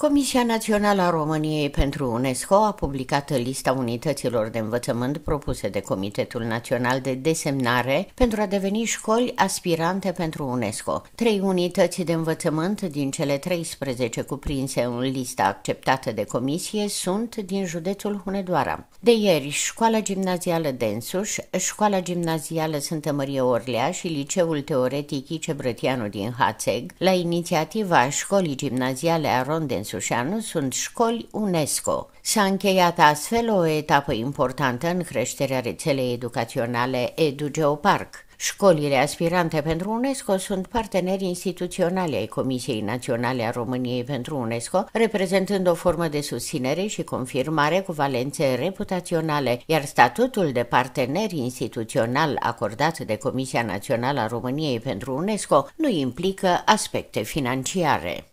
Comisia Națională a României pentru UNESCO a publicat lista unităților de învățământ propuse de Comitetul Național de Desemnare pentru a deveni școli aspirante pentru UNESCO. Trei unități de învățământ din cele 13 cuprinse în lista acceptată de comisie sunt din județul Hunedoara. De ieri, Școala Gimnazială Densuș, Școala Gimnazială Sfântă Mărie Orlea și Liceul Teoretic Ice Brătianu din Hațeg, la inițiativa Școlii Gimnaziale Aron Densuș, Sulțușeanu sunt școli UNESCO. S-a încheiat astfel o etapă importantă în creșterea rețelei educaționale EduGeopark. Școlile aspirante pentru UNESCO sunt parteneri instituționali ai Comisiei Naționale a României pentru UNESCO, reprezentând o formă de susținere și confirmare cu valențe reputaționale, iar statutul de partener instituțional acordat de Comisia Națională a României pentru UNESCO nu implică aspecte financiare.